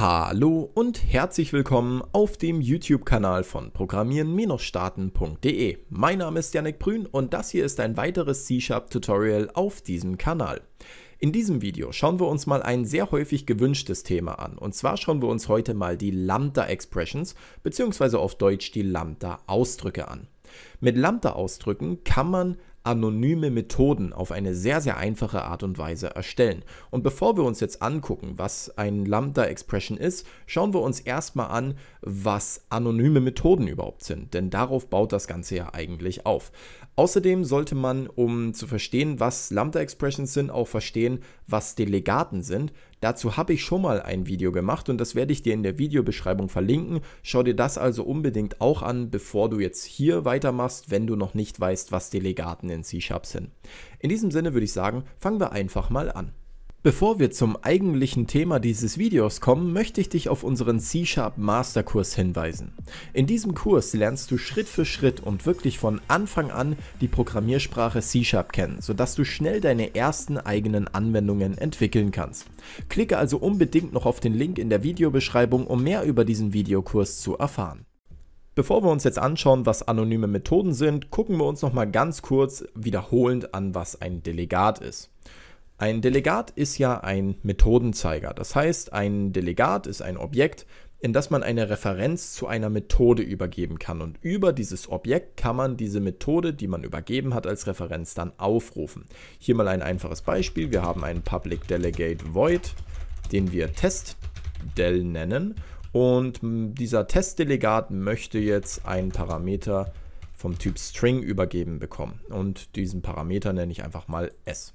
Hallo und herzlich willkommen auf dem YouTube-Kanal von programmieren-starten.de. Mein Name ist Janik Brün und das hier ist ein weiteres C-Sharp-Tutorial auf diesem Kanal. In diesem Video schauen wir uns mal ein sehr häufig gewünschtes Thema an und zwar schauen wir uns heute mal die Lambda-Expressions bzw. auf Deutsch die Lambda-Ausdrücke an. Mit Lambda-Ausdrücken kann man anonyme Methoden auf eine sehr, sehr einfache Art und Weise erstellen. Und bevor wir uns jetzt angucken, was ein Lambda-Expression ist, schauen wir uns erstmal an, was anonyme Methoden überhaupt sind. Denn darauf baut das Ganze ja eigentlich auf. Außerdem sollte man, um zu verstehen, was Lambda-Expressions sind, auch verstehen, was Delegaten sind, Dazu habe ich schon mal ein Video gemacht und das werde ich dir in der Videobeschreibung verlinken. Schau dir das also unbedingt auch an, bevor du jetzt hier weitermachst, wenn du noch nicht weißt, was Delegaten in C-Sharp sind. In diesem Sinne würde ich sagen, fangen wir einfach mal an. Bevor wir zum eigentlichen Thema dieses Videos kommen, möchte ich dich auf unseren C-Sharp Masterkurs hinweisen. In diesem Kurs lernst du Schritt für Schritt und wirklich von Anfang an die Programmiersprache C-Sharp kennen, sodass du schnell deine ersten eigenen Anwendungen entwickeln kannst. Klicke also unbedingt noch auf den Link in der Videobeschreibung, um mehr über diesen Videokurs zu erfahren. Bevor wir uns jetzt anschauen, was anonyme Methoden sind, gucken wir uns nochmal ganz kurz wiederholend an, was ein Delegat ist. Ein Delegat ist ja ein Methodenzeiger. Das heißt, ein Delegat ist ein Objekt, in das man eine Referenz zu einer Methode übergeben kann. Und über dieses Objekt kann man diese Methode, die man übergeben hat, als Referenz dann aufrufen. Hier mal ein einfaches Beispiel. Wir haben einen Public Delegate Void, den wir testdel nennen. Und dieser Testdelegat möchte jetzt einen Parameter vom Typ String übergeben bekommen. Und diesen Parameter nenne ich einfach mal s.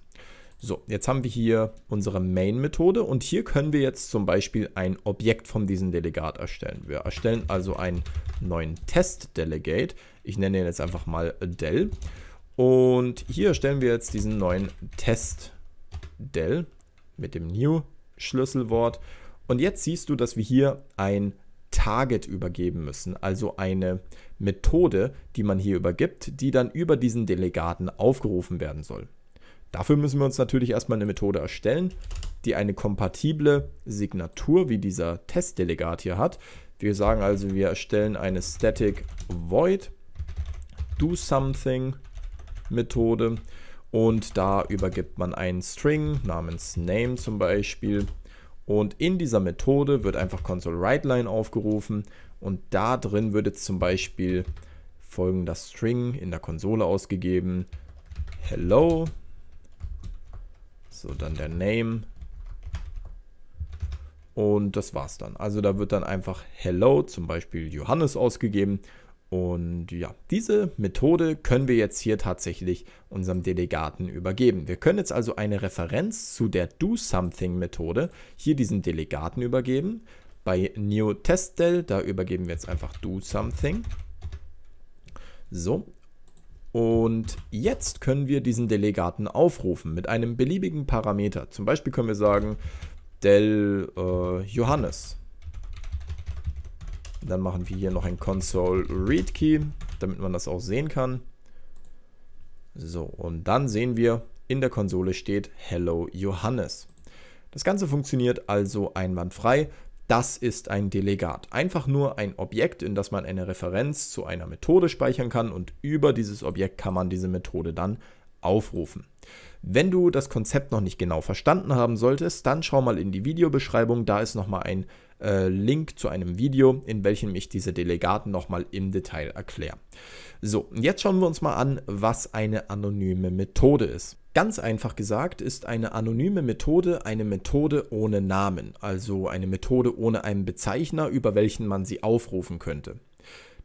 So, jetzt haben wir hier unsere Main-Methode und hier können wir jetzt zum Beispiel ein Objekt von diesem Delegat erstellen. Wir erstellen also einen neuen Test-Delegate. Ich nenne ihn jetzt einfach mal Dell. Und hier erstellen wir jetzt diesen neuen test dell mit dem New-Schlüsselwort. Und jetzt siehst du, dass wir hier ein Target übergeben müssen, also eine Methode, die man hier übergibt, die dann über diesen Delegaten aufgerufen werden soll. Dafür müssen wir uns natürlich erstmal eine Methode erstellen, die eine kompatible Signatur wie dieser Testdelegat hier hat. Wir sagen also, wir erstellen eine static void do something Methode und da übergibt man einen String namens name zum Beispiel und in dieser Methode wird einfach console writeline aufgerufen und da drin wird jetzt zum Beispiel folgender String in der Konsole ausgegeben hello so, dann der Name. Und das war's dann. Also da wird dann einfach Hello, zum Beispiel Johannes ausgegeben. Und ja, diese Methode können wir jetzt hier tatsächlich unserem Delegaten übergeben. Wir können jetzt also eine Referenz zu der Do-Something-Methode hier diesem Delegaten übergeben. Bei New Test Del, da übergeben wir jetzt einfach Do-Something. So, und jetzt können wir diesen Delegaten aufrufen mit einem beliebigen Parameter. Zum Beispiel können wir sagen del äh, Johannes. Dann machen wir hier noch ein Console Read Key, damit man das auch sehen kann. So, und dann sehen wir, in der Konsole steht Hello Johannes. Das Ganze funktioniert also einwandfrei das ist ein Delegat. Einfach nur ein Objekt, in das man eine Referenz zu einer Methode speichern kann und über dieses Objekt kann man diese Methode dann aufrufen. Wenn du das Konzept noch nicht genau verstanden haben solltest, dann schau mal in die Videobeschreibung, da ist nochmal ein äh, Link zu einem Video, in welchem ich diese Delegaten nochmal im Detail erkläre. So, jetzt schauen wir uns mal an, was eine anonyme Methode ist. Ganz einfach gesagt ist eine anonyme Methode eine Methode ohne Namen, also eine Methode ohne einen Bezeichner, über welchen man sie aufrufen könnte.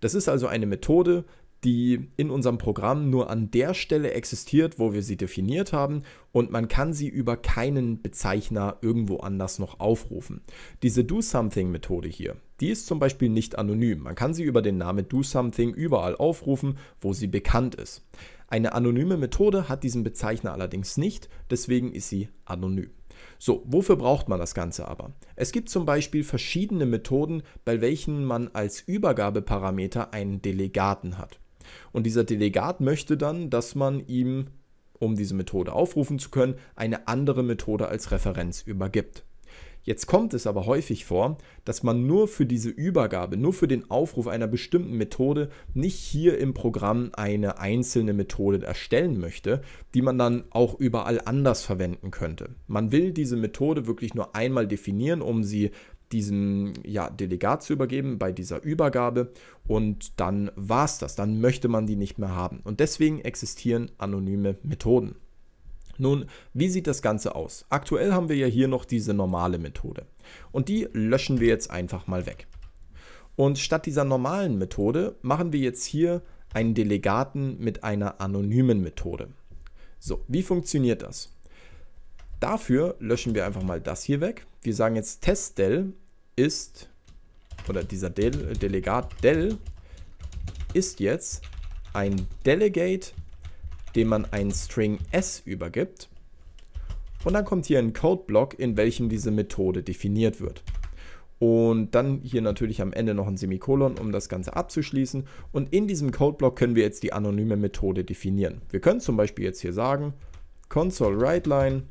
Das ist also eine Methode, die in unserem Programm nur an der Stelle existiert, wo wir sie definiert haben und man kann sie über keinen Bezeichner irgendwo anders noch aufrufen. Diese Do-Something-Methode hier, die ist zum Beispiel nicht anonym. Man kann sie über den Namen Do-Something überall aufrufen, wo sie bekannt ist. Eine anonyme Methode hat diesen Bezeichner allerdings nicht, deswegen ist sie anonym. So, wofür braucht man das Ganze aber? Es gibt zum Beispiel verschiedene Methoden, bei welchen man als Übergabeparameter einen Delegaten hat. Und dieser Delegat möchte dann, dass man ihm, um diese Methode aufrufen zu können, eine andere Methode als Referenz übergibt. Jetzt kommt es aber häufig vor, dass man nur für diese Übergabe, nur für den Aufruf einer bestimmten Methode nicht hier im Programm eine einzelne Methode erstellen möchte, die man dann auch überall anders verwenden könnte. Man will diese Methode wirklich nur einmal definieren, um sie diesem ja, Delegat zu übergeben, bei dieser Übergabe. Und dann war es das. Dann möchte man die nicht mehr haben. Und deswegen existieren anonyme Methoden. Nun, wie sieht das Ganze aus? Aktuell haben wir ja hier noch diese normale Methode. Und die löschen wir jetzt einfach mal weg. Und statt dieser normalen Methode machen wir jetzt hier einen Delegaten mit einer anonymen Methode. So, wie funktioniert das? Dafür löschen wir einfach mal das hier weg. Wir sagen jetzt Test testdel ist, oder dieser Del, Delegat del ist jetzt ein Delegate, dem man einen String s übergibt. Und dann kommt hier ein Codeblock, in welchem diese Methode definiert wird. Und dann hier natürlich am Ende noch ein Semikolon, um das Ganze abzuschließen. Und in diesem Codeblock können wir jetzt die anonyme Methode definieren. Wir können zum Beispiel jetzt hier sagen, console WriteLine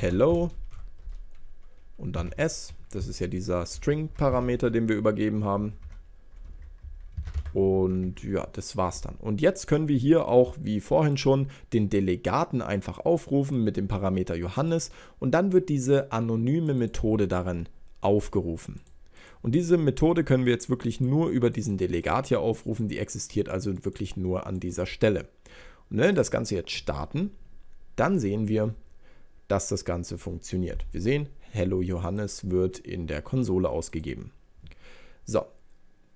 hello und dann s. Das ist ja dieser String-Parameter, den wir übergeben haben. Und ja, das war's dann. Und jetzt können wir hier auch, wie vorhin schon, den Delegaten einfach aufrufen mit dem Parameter Johannes und dann wird diese anonyme Methode darin aufgerufen. Und diese Methode können wir jetzt wirklich nur über diesen Delegat hier aufrufen, die existiert also wirklich nur an dieser Stelle. Und ne, wenn wir das Ganze jetzt starten, dann sehen wir, dass das Ganze funktioniert. Wir sehen, Hello Johannes wird in der Konsole ausgegeben. So,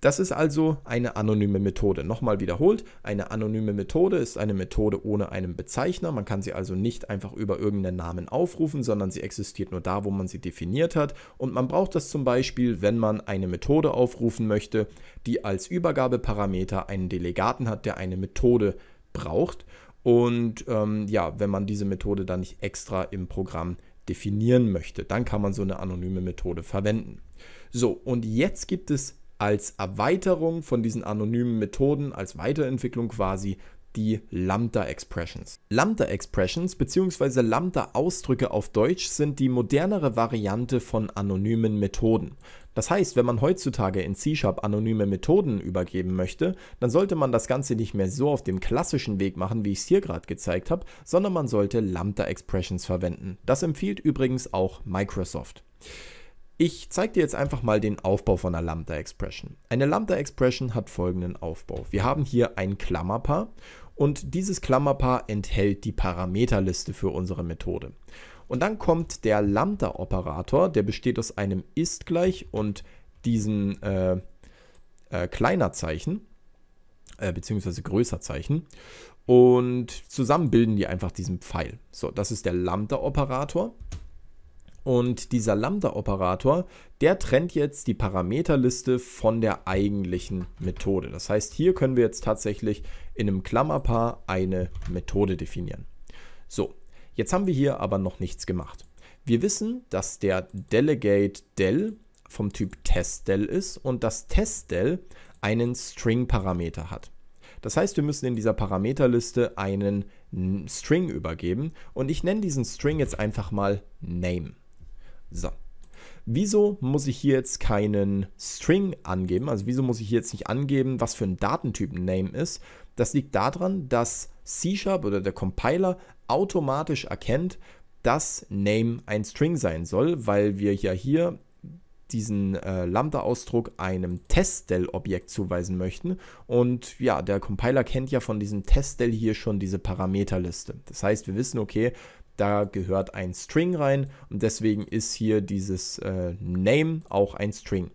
das ist also eine anonyme Methode. Nochmal wiederholt, eine anonyme Methode ist eine Methode ohne einen Bezeichner. Man kann sie also nicht einfach über irgendeinen Namen aufrufen, sondern sie existiert nur da, wo man sie definiert hat. Und man braucht das zum Beispiel, wenn man eine Methode aufrufen möchte, die als Übergabeparameter einen Delegaten hat, der eine Methode braucht. Und ähm, ja, wenn man diese Methode dann nicht extra im Programm definieren möchte, dann kann man so eine anonyme Methode verwenden. So, und jetzt gibt es als Erweiterung von diesen anonymen Methoden, als Weiterentwicklung quasi, die Lambda-Expressions. Lambda-Expressions bzw. Lambda-Ausdrücke auf Deutsch sind die modernere Variante von anonymen Methoden. Das heißt, wenn man heutzutage in C-Sharp anonyme Methoden übergeben möchte, dann sollte man das Ganze nicht mehr so auf dem klassischen Weg machen, wie ich es hier gerade gezeigt habe, sondern man sollte Lambda-Expressions verwenden. Das empfiehlt übrigens auch Microsoft. Ich zeige dir jetzt einfach mal den Aufbau von einer Lambda Expression. Eine Lambda Expression hat folgenden Aufbau. Wir haben hier ein Klammerpaar und dieses Klammerpaar enthält die Parameterliste für unsere Methode. Und dann kommt der Lambda-Operator, der besteht aus einem ist gleich und diesen äh, äh, kleiner Zeichen, äh, beziehungsweise größer Zeichen. Und zusammen bilden die einfach diesen Pfeil. So, das ist der Lambda-Operator. Und dieser Lambda-Operator, der trennt jetzt die Parameterliste von der eigentlichen Methode. Das heißt, hier können wir jetzt tatsächlich in einem Klammerpaar eine Methode definieren. So, jetzt haben wir hier aber noch nichts gemacht. Wir wissen, dass der Delegate del vom Typ testdel ist und dass testdel einen String-Parameter hat. Das heißt, wir müssen in dieser Parameterliste einen String übergeben und ich nenne diesen String jetzt einfach mal name. So. Wieso muss ich hier jetzt keinen String angeben? Also wieso muss ich hier jetzt nicht angeben, was für ein Datentyp Name ist? Das liegt daran, dass C-Sharp oder der Compiler automatisch erkennt, dass Name ein String sein soll, weil wir ja hier diesen äh, Lambda-Ausdruck einem test Testdel-Objekt zuweisen möchten. Und ja, der Compiler kennt ja von diesem test Testdel hier schon diese Parameterliste. Das heißt, wir wissen, okay, da gehört ein String rein und deswegen ist hier dieses äh, Name auch ein String.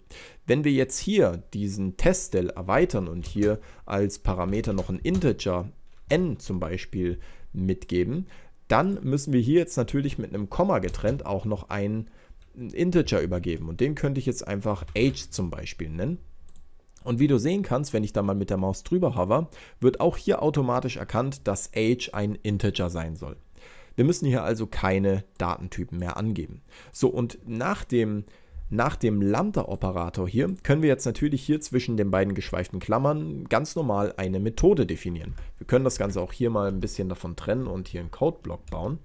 Wenn wir jetzt hier diesen Testdel erweitern und hier als Parameter noch ein Integer n zum Beispiel mitgeben, dann müssen wir hier jetzt natürlich mit einem Komma getrennt auch noch einen Integer übergeben. Und den könnte ich jetzt einfach age zum Beispiel nennen. Und wie du sehen kannst, wenn ich da mal mit der Maus drüber hover, wird auch hier automatisch erkannt, dass age ein Integer sein soll. Wir müssen hier also keine Datentypen mehr angeben. So, und nach dem nach dem Lambda-Operator hier können wir jetzt natürlich hier zwischen den beiden geschweiften Klammern ganz normal eine Methode definieren. Wir können das Ganze auch hier mal ein bisschen davon trennen und hier einen Codeblock bauen.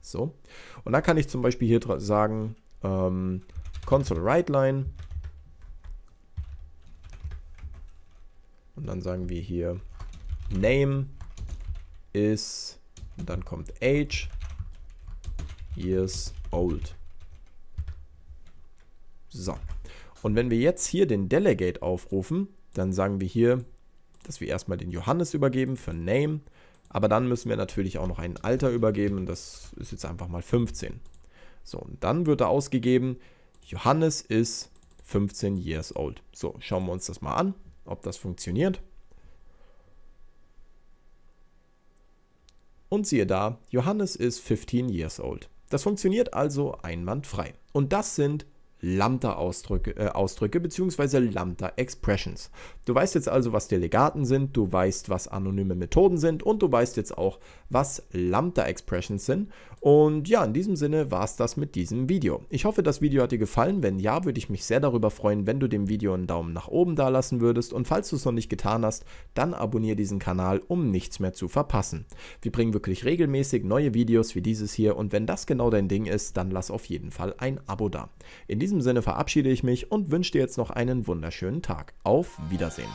So. Und da kann ich zum Beispiel hier sagen, ähm, console line Und dann sagen wir hier, name is und dann kommt age, years old. So. Und wenn wir jetzt hier den Delegate aufrufen, dann sagen wir hier, dass wir erstmal den Johannes übergeben für Name. Aber dann müssen wir natürlich auch noch ein Alter übergeben. Das ist jetzt einfach mal 15. So, und dann wird da ausgegeben, Johannes ist 15 years old. So, schauen wir uns das mal an, ob das funktioniert. Und siehe da, Johannes ist 15 years old. Das funktioniert also einwandfrei. Und das sind Lambda-Ausdrücke äh, Ausdrücke, bzw. Lambda-Expressions. Du weißt jetzt also, was Delegaten sind, du weißt, was anonyme Methoden sind und du weißt jetzt auch, was Lambda-Expressions sind. Und ja, in diesem Sinne war es das mit diesem Video. Ich hoffe, das Video hat dir gefallen. Wenn ja, würde ich mich sehr darüber freuen, wenn du dem Video einen Daumen nach oben da lassen würdest. Und falls du es noch nicht getan hast, dann abonniere diesen Kanal, um nichts mehr zu verpassen. Wir bringen wirklich regelmäßig neue Videos wie dieses hier und wenn das genau dein Ding ist, dann lass auf jeden Fall ein Abo da. In diesem Sinne verabschiede ich mich und wünsche dir jetzt noch einen wunderschönen Tag. Auf Wiedersehen.